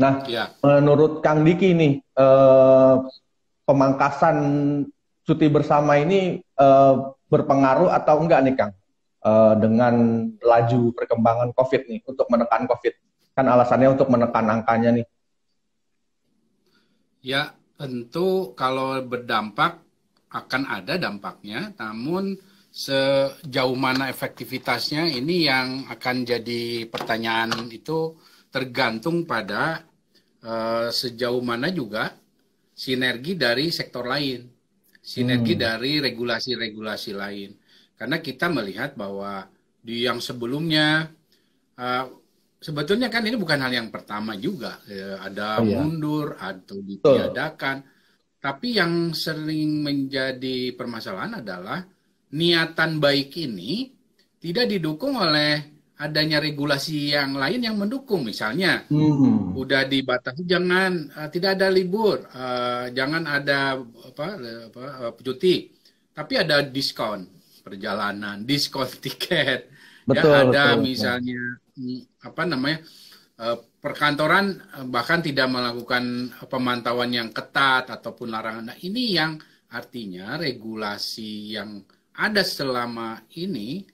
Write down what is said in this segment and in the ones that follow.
Nah, ya. menurut Kang Diki ini eh, pemangkasan cuti bersama ini eh, berpengaruh atau enggak nih Kang eh, dengan laju perkembangan COVID nih untuk menekan COVID? Kan alasannya untuk menekan angkanya nih. Ya, tentu kalau berdampak akan ada dampaknya, namun sejauh mana efektivitasnya ini yang akan jadi pertanyaan itu tergantung pada uh, sejauh mana juga sinergi dari sektor lain, sinergi hmm. dari regulasi-regulasi lain. Karena kita melihat bahwa di yang sebelumnya uh, sebetulnya kan ini bukan hal yang pertama juga uh, ada oh, iya. mundur atau ditiadakan Betul. tapi yang sering menjadi permasalahan adalah niatan baik ini tidak didukung oleh adanya regulasi yang lain yang mendukung misalnya hmm. udah dibatasi jangan uh, tidak ada libur uh, jangan ada apa, apa uh, cuti tapi ada diskon perjalanan diskon tiket ya, betul, ya ada betul, misalnya betul. Mm, apa namanya uh, perkantoran bahkan tidak melakukan pemantauan yang ketat ataupun larangan nah ini yang artinya regulasi yang ada selama ini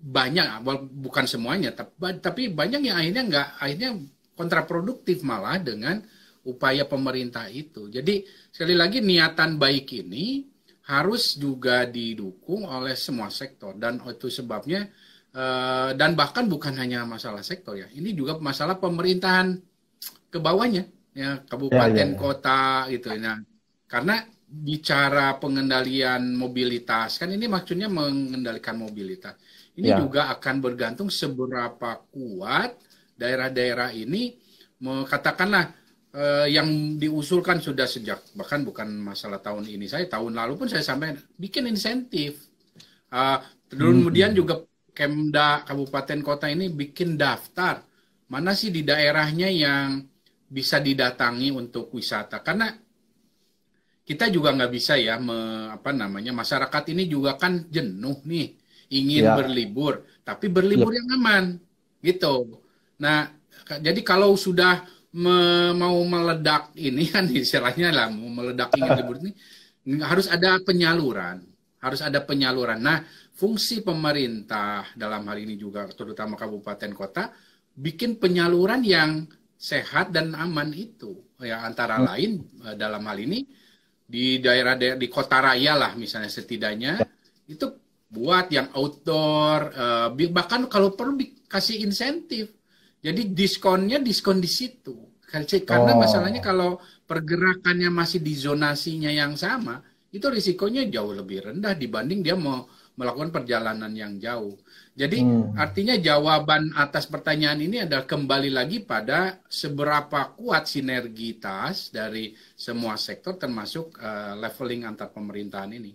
banyak bukan semuanya tapi banyak yang akhirnya nggak akhirnya kontraproduktif malah dengan upaya pemerintah itu jadi sekali lagi niatan baik ini harus juga didukung oleh semua sektor dan itu sebabnya eh, dan bahkan bukan hanya masalah sektor ya ini juga masalah pemerintahan ke bawahnya ya kabupaten ya, ya, ya. kota gitu nah karena bicara pengendalian mobilitas kan ini maksudnya mengendalikan mobilitas ini ya. juga akan bergantung seberapa kuat daerah-daerah ini katakanlah eh, yang diusulkan sudah sejak bahkan bukan masalah tahun ini saya tahun lalu pun saya sampaikan bikin insentif. Uh, hmm. kemudian juga Kemda kabupaten kota ini bikin daftar mana sih di daerahnya yang bisa didatangi untuk wisata karena kita juga nggak bisa ya me, apa namanya masyarakat ini juga kan jenuh nih ingin ya. berlibur, tapi berlibur ya. yang aman, gitu. Nah, jadi kalau sudah me mau meledak ini kan istilahnya lah mau meledak ingin libur ini harus ada penyaluran, harus ada penyaluran. Nah, fungsi pemerintah dalam hal ini juga terutama kabupaten kota bikin penyaluran yang sehat dan aman itu ya antara hmm. lain eh, dalam hal ini di daerah, daerah di kota raya lah misalnya setidaknya ya. itu buat yang outdoor uh, bahkan kalau perlu dikasih insentif jadi diskonnya diskon di situ karena oh. masalahnya kalau pergerakannya masih di zonasinya yang sama itu risikonya jauh lebih rendah dibanding dia mau melakukan perjalanan yang jauh jadi hmm. artinya jawaban atas pertanyaan ini adalah kembali lagi pada seberapa kuat sinergitas dari semua sektor termasuk uh, leveling antar pemerintahan ini